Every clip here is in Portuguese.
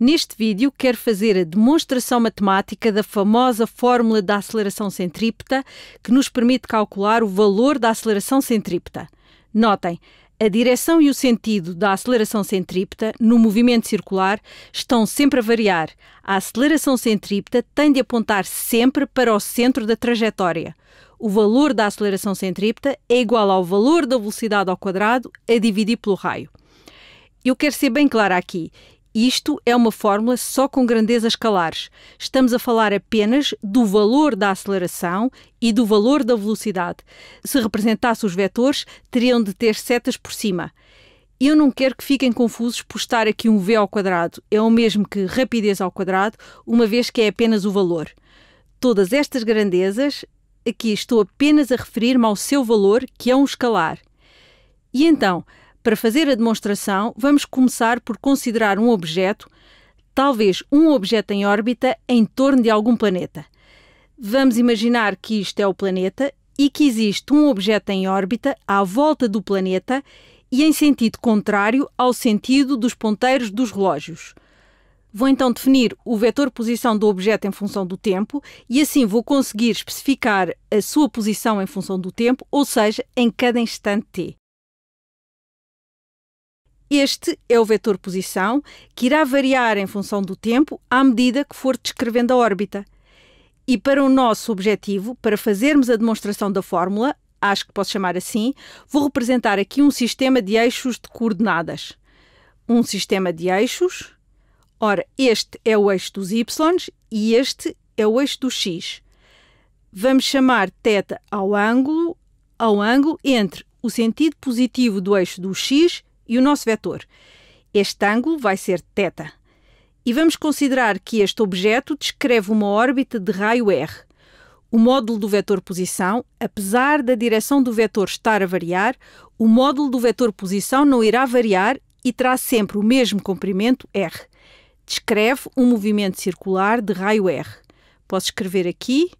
Neste vídeo, quero fazer a demonstração matemática da famosa fórmula da aceleração centrípeta, que nos permite calcular o valor da aceleração centrípeta. Notem, a direção e o sentido da aceleração centrípeta no movimento circular estão sempre a variar. A aceleração centrípeta tem de apontar sempre para o centro da trajetória. O valor da aceleração centrípeta é igual ao valor da velocidade ao quadrado a dividir pelo raio. Eu quero ser bem clara aqui. Isto é uma fórmula só com grandezas escalares. Estamos a falar apenas do valor da aceleração e do valor da velocidade. Se representasse os vetores, teriam de ter setas por cima. Eu não quero que fiquem confusos por estar aqui um v ao quadrado. É o mesmo que rapidez ao quadrado, uma vez que é apenas o valor. Todas estas grandezas, aqui estou apenas a referir-me ao seu valor, que é um escalar. E então, para fazer a demonstração, vamos começar por considerar um objeto, talvez um objeto em órbita, em torno de algum planeta. Vamos imaginar que isto é o planeta e que existe um objeto em órbita à volta do planeta e em sentido contrário ao sentido dos ponteiros dos relógios. Vou então definir o vetor posição do objeto em função do tempo e assim vou conseguir especificar a sua posição em função do tempo, ou seja, em cada instante t. Este é o vetor posição, que irá variar em função do tempo à medida que for descrevendo a órbita. E para o nosso objetivo, para fazermos a demonstração da fórmula, acho que posso chamar assim, vou representar aqui um sistema de eixos de coordenadas. Um sistema de eixos. Ora, este é o eixo dos y e este é o eixo do x. Vamos chamar θ ao ângulo, ao ângulo entre o sentido positivo do eixo do x e o nosso vetor. Este ângulo vai ser θ. E vamos considerar que este objeto descreve uma órbita de raio R. O módulo do vetor posição, apesar da direção do vetor estar a variar, o módulo do vetor posição não irá variar e terá sempre o mesmo comprimento R. Descreve um movimento circular de raio R. Posso escrever aqui.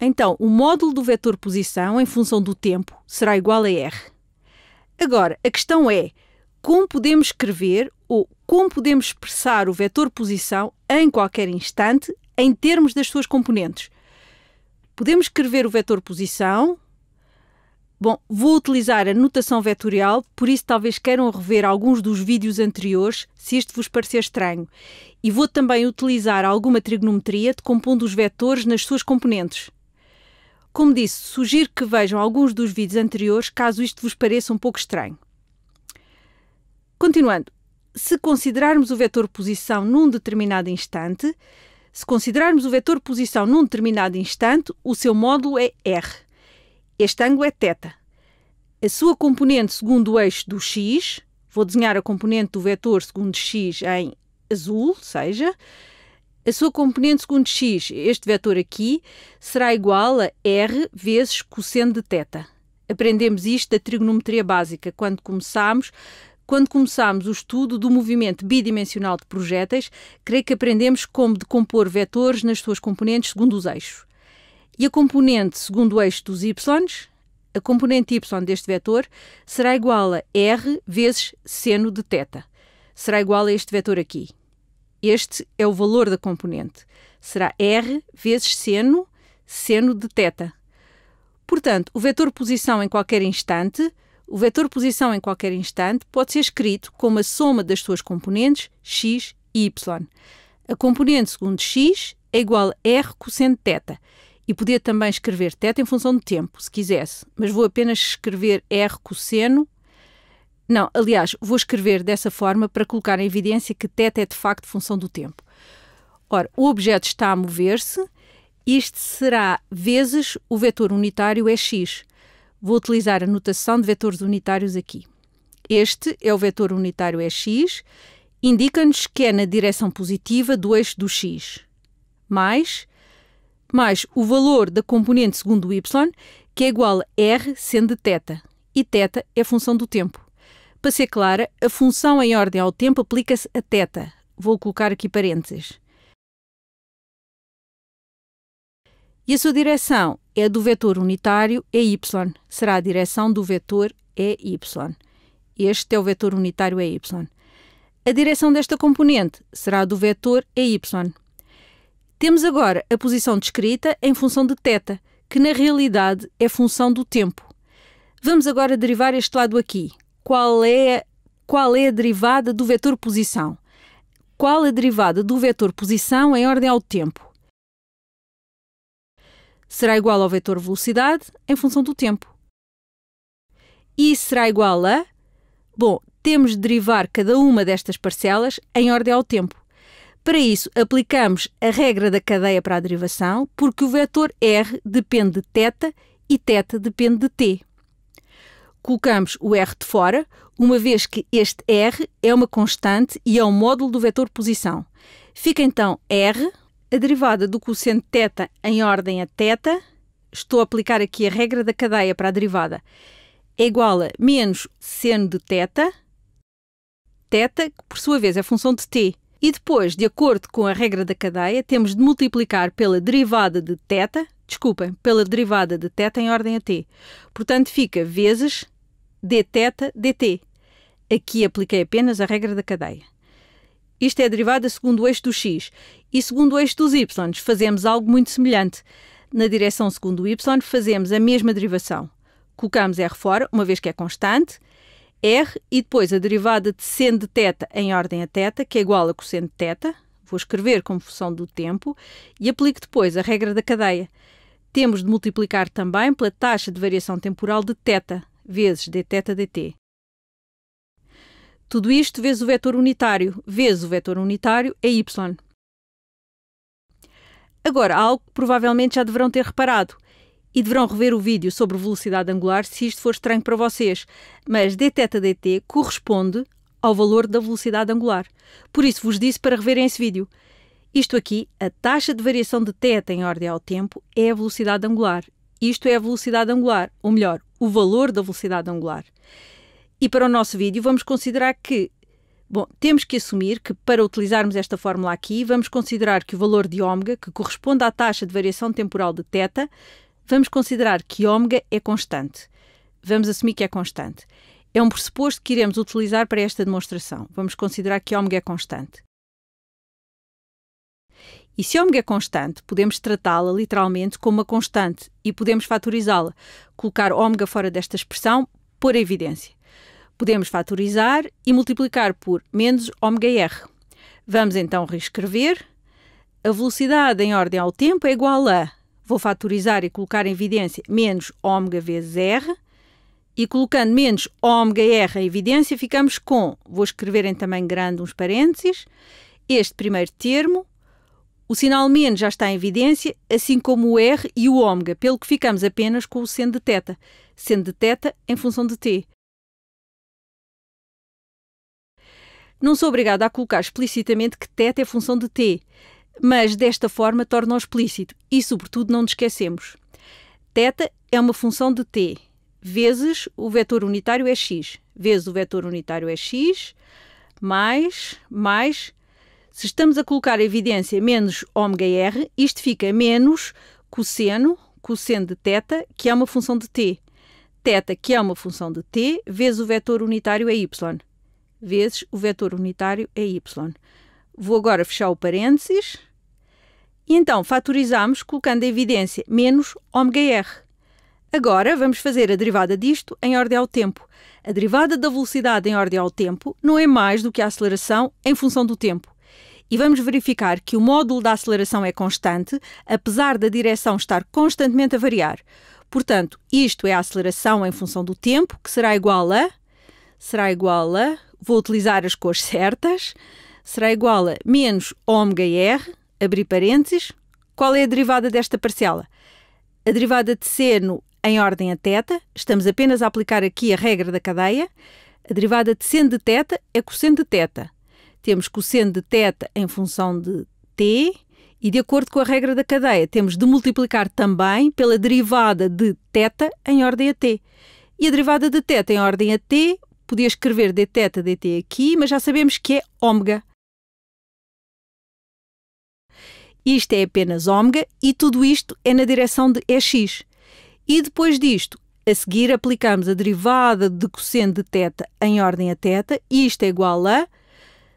Então, o módulo do vetor posição, em função do tempo, será igual a R. Agora, a questão é como podemos escrever ou como podemos expressar o vetor posição em qualquer instante em termos das suas componentes. Podemos escrever o vetor posição. Bom, vou utilizar a notação vetorial, por isso talvez queiram rever alguns dos vídeos anteriores, se isto vos parecer estranho. E vou também utilizar alguma trigonometria de os vetores nas suas componentes. Como disse, sugiro que vejam alguns dos vídeos anteriores caso isto vos pareça um pouco estranho. Continuando, se considerarmos o vetor posição num determinado instante, se considerarmos o vetor posição num determinado instante, o seu módulo é r. Este ângulo é θ. A sua componente segundo o eixo do x, vou desenhar a componente do vetor segundo x em azul, seja, a sua componente segundo x, este vetor aqui, será igual a r vezes cosseno de θ. Aprendemos isto da trigonometria básica quando começámos quando começamos o estudo do movimento bidimensional de projéteis, creio que aprendemos como decompor vetores nas suas componentes segundo os eixos. E a componente segundo o eixo dos y, a componente y deste vetor, será igual a r vezes seno de θ. Será igual a este vetor aqui. Este é o valor da componente. Será R vezes seno, seno de θ. Portanto, o vetor posição em qualquer instante, o vetor posição em qualquer instante pode ser escrito como a soma das suas componentes x e y. A componente segundo x é igual a r cosseno de θ. E podia também escrever θ em função do tempo, se quisesse, mas vou apenas escrever r cosseno não, aliás, vou escrever dessa forma para colocar em evidência que θ é de facto função do tempo. Ora, o objeto está a mover-se, isto será vezes o vetor unitário é x. Vou utilizar a notação de vetores unitários aqui. Este é o vetor unitário é x, indica-nos que é na direção positiva do eixo do x, mais, mais o valor da componente segundo o y, que é igual a r sendo θ, e θ é função do tempo. Para ser clara, a função em ordem ao tempo aplica-se a θ. Vou colocar aqui parênteses. E a sua direção é do vetor unitário EY. Será a direção do vetor EY. Este é o vetor unitário EY. A direção desta componente será do vetor EY. Temos agora a posição descrita em função de θ, que na realidade é função do tempo. Vamos agora derivar este lado aqui, qual é, qual é a derivada do vetor posição. Qual é a derivada do vetor posição em ordem ao tempo? Será igual ao vetor velocidade em função do tempo. E será igual a. Bom, temos de derivar cada uma destas parcelas em ordem ao tempo. Para isso, aplicamos a regra da cadeia para a derivação, porque o vetor R depende de θ e θ depende de t colocamos o R de fora, uma vez que este R é uma constante e é um módulo do vetor posição. Fica então R, a derivada do cosseno θ em ordem a θ, estou a aplicar aqui a regra da cadeia para a derivada, é igual a menos seno de θ, θ, que por sua vez é função de t. E depois, de acordo com a regra da cadeia, temos de multiplicar pela derivada de θ, desculpem, pela derivada de θ em ordem a t. Portanto, fica vezes dθ dt. Aqui apliquei apenas a regra da cadeia. Isto é derivada segundo o eixo do x e segundo o eixo dos y fazemos algo muito semelhante. Na direção segundo o y fazemos a mesma derivação. Colocamos r fora, uma vez que é constante, r e depois a derivada de seno de θ em ordem a θ, que é igual a cosseno de θ. Vou escrever como função do tempo e aplico depois a regra da cadeia. Temos de multiplicar também pela taxa de variação temporal de θ, vezes dt. Tudo isto vezes o vetor unitário, vezes o vetor unitário é y. Agora, algo que provavelmente já deverão ter reparado, e deverão rever o vídeo sobre velocidade angular se isto for estranho para vocês, mas dt corresponde ao valor da velocidade angular. Por isso vos disse para reverem esse vídeo. Isto aqui, a taxa de variação de θ em ordem ao tempo, é a velocidade angular. Isto é a velocidade angular, ou melhor, o valor da velocidade angular. E para o nosso vídeo vamos considerar que, bom, temos que assumir que para utilizarmos esta fórmula aqui, vamos considerar que o valor de ômega, que corresponde à taxa de variação temporal de θ, vamos considerar que ômega é constante. Vamos assumir que é constante. É um pressuposto que iremos utilizar para esta demonstração. Vamos considerar que ômega é constante. E se ômega é constante, podemos tratá-la literalmente como uma constante e podemos fatorizá-la, colocar ômega fora desta expressão por evidência. Podemos fatorizar e multiplicar por menos ômega r. Vamos então reescrever. A velocidade em ordem ao tempo é igual a, vou fatorizar e colocar em evidência, menos ômega vezes r. E colocando menos ômega r em evidência, ficamos com, vou escrever em tamanho grande uns parênteses, este primeiro termo o sinal menos já está em evidência, assim como o R e o ômega, pelo que ficamos apenas com o seno de teta, sendo de teta em função de t. Não sou obrigado a colocar explicitamente que teta é função de t, mas desta forma torna-o explícito e, sobretudo, não nos esquecemos. Teta é uma função de t, vezes o vetor unitário é x, vezes o vetor unitário é x, mais, mais se estamos a colocar a evidência menos ωr, isto fica menos cosseno, cosseno de θ, que é uma função de t. teta que é uma função de t, vezes o vetor unitário é y. Vezes o vetor unitário é y. Vou agora fechar o parênteses. E então fatorizamos colocando a evidência menos ωr. Agora vamos fazer a derivada disto em ordem ao tempo. A derivada da velocidade em ordem ao tempo não é mais do que a aceleração em função do tempo e vamos verificar que o módulo da aceleração é constante, apesar da direção estar constantemente a variar. Portanto, isto é a aceleração em função do tempo, que será igual a. Será igual a. Vou utilizar as cores certas. Será igual a menos ômega r, abrir parênteses. Qual é a derivada desta parcela? A derivada de seno em ordem a θ, estamos apenas a aplicar aqui a regra da cadeia. A derivada de seno de θ é cosseno de θ temos cosseno de θ em função de t, e de acordo com a regra da cadeia, temos de multiplicar também pela derivada de θ em ordem a t. E a derivada de θ em ordem a t, podia escrever dθ dt aqui, mas já sabemos que é ômega. Isto é apenas ômega e tudo isto é na direção de EX. E depois disto, a seguir aplicamos a derivada de cosseno de θ em ordem a θ e isto é igual a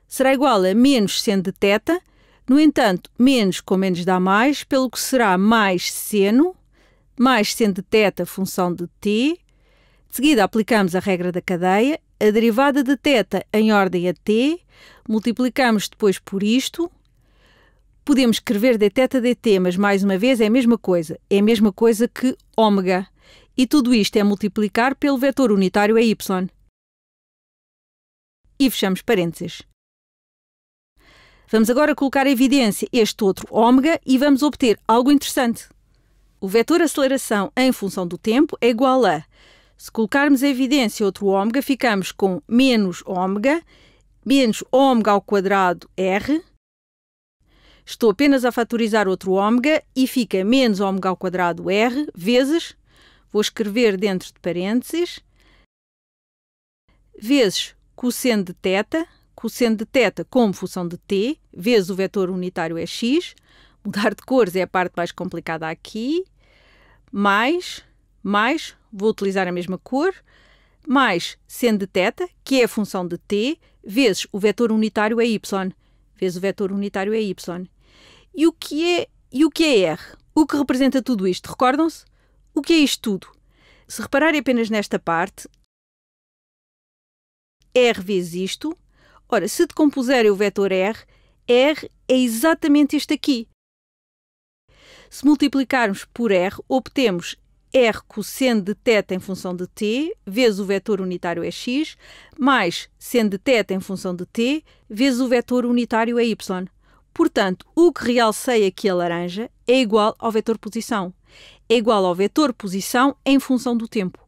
será igual a menos seno de θ, no entanto, menos com menos dá mais, pelo que será mais seno, mais seno de θ função de t. De seguida, aplicamos a regra da cadeia, a derivada de θ em ordem a t, multiplicamos depois por isto. Podemos escrever dθ dt, mas mais uma vez é a mesma coisa, é a mesma coisa que ômega. E tudo isto é multiplicar pelo vetor unitário a y. E fechamos parênteses. Vamos agora colocar em evidência este outro ômega e vamos obter algo interessante. O vetor aceleração em função do tempo é igual a, se colocarmos em evidência outro ômega, ficamos com menos ômega, menos ômega ao quadrado r. Estou apenas a fatorizar outro ômega e fica menos ômega ao quadrado r vezes, vou escrever dentro de parênteses, vezes cosseno de teta, Cosseno de θ como função de t, vezes o vetor unitário é x, mudar de cores é a parte mais complicada aqui, mais, mais, vou utilizar a mesma cor, mais seno de θ, que é a função de t, vezes o vetor unitário é y, vezes o vetor unitário é y. E o que é, e o que é r? O que representa tudo isto? Recordam-se? O que é isto tudo? Se repararem apenas nesta parte, r vezes isto Ora, se decompuserem o vetor R, R é exatamente este aqui. Se multiplicarmos por R, obtemos R cosseno de θ em função de t, vezes o vetor unitário é x, mais seno de θ em função de t, vezes o vetor unitário é y. Portanto, o que realcei aqui a laranja é igual ao vetor posição. É igual ao vetor posição em função do tempo.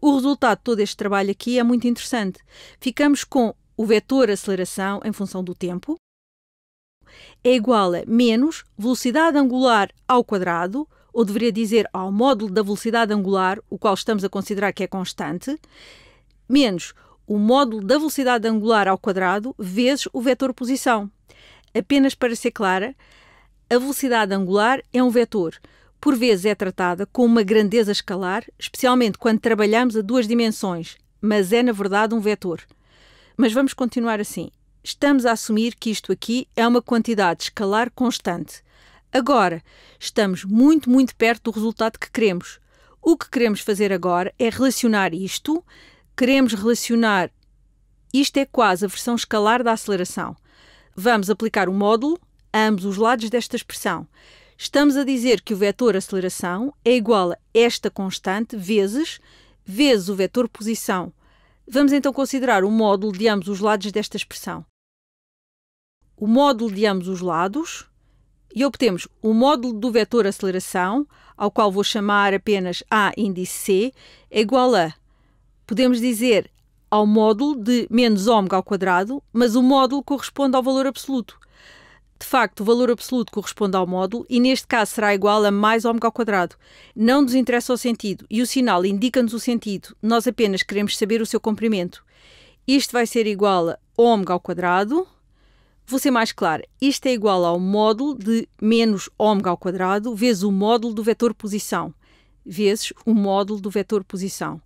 O resultado de todo este trabalho aqui é muito interessante. Ficamos com o vetor aceleração em função do tempo é igual a menos velocidade angular ao quadrado, ou deveria dizer ao módulo da velocidade angular, o qual estamos a considerar que é constante, menos o módulo da velocidade angular ao quadrado vezes o vetor posição. Apenas para ser clara, a velocidade angular é um vetor. Por vezes é tratada com uma grandeza escalar, especialmente quando trabalhamos a duas dimensões, mas é na verdade um vetor. Mas vamos continuar assim. Estamos a assumir que isto aqui é uma quantidade escalar constante. Agora, estamos muito, muito perto do resultado que queremos. O que queremos fazer agora é relacionar isto, queremos relacionar. Isto é quase a versão escalar da aceleração. Vamos aplicar o módulo a ambos os lados desta expressão. Estamos a dizer que o vetor aceleração é igual a esta constante vezes, vezes o vetor posição, Vamos então considerar o módulo de ambos os lados desta expressão. O módulo de ambos os lados e obtemos o módulo do vetor aceleração, ao qual vou chamar apenas A índice C, é igual a, podemos dizer, ao módulo de menos ômega ao quadrado, mas o módulo corresponde ao valor absoluto. De facto, o valor absoluto corresponde ao módulo e neste caso será igual a mais ômega ao quadrado. Não nos interessa o sentido e o sinal indica-nos o sentido. Nós apenas queremos saber o seu comprimento. Isto vai ser igual a ômega ao quadrado. Vou ser mais claro. Isto é igual ao módulo de menos ômega ao quadrado vezes o módulo do vetor posição vezes o módulo do vetor posição.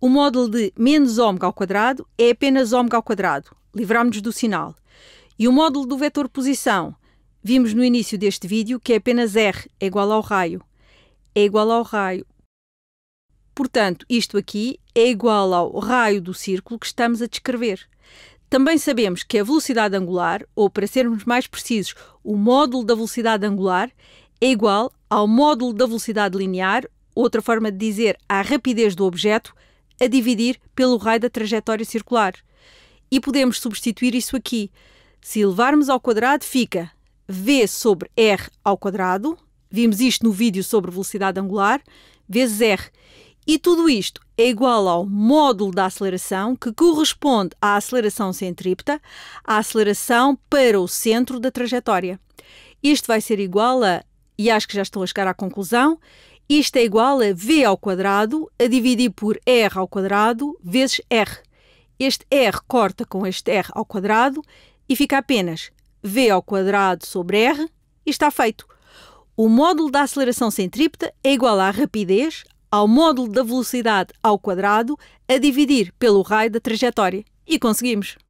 O módulo de menos ômega ao quadrado é apenas ômega ao quadrado. Livramos-nos do sinal. E o módulo do vetor posição? Vimos no início deste vídeo que é apenas R é igual ao raio. É igual ao raio. Portanto, isto aqui é igual ao raio do círculo que estamos a descrever. Também sabemos que a velocidade angular, ou para sermos mais precisos, o módulo da velocidade angular, é igual ao módulo da velocidade linear, outra forma de dizer à rapidez do objeto, a dividir pelo raio da trajetória circular. E podemos substituir isso aqui. Se elevarmos ao quadrado, fica v sobre r ao quadrado. Vimos isto no vídeo sobre velocidade angular, vezes r. E tudo isto é igual ao módulo da aceleração, que corresponde à aceleração centrípeta, à aceleração para o centro da trajetória. Isto vai ser igual a, e acho que já estou a chegar à conclusão, isto é igual a v ao quadrado a dividir por r ao quadrado vezes r. Este r corta com este r ao quadrado e fica apenas v ao quadrado sobre r e está feito. O módulo da aceleração centrípeta é igual à rapidez ao módulo da velocidade ao quadrado a dividir pelo raio da trajetória. E conseguimos!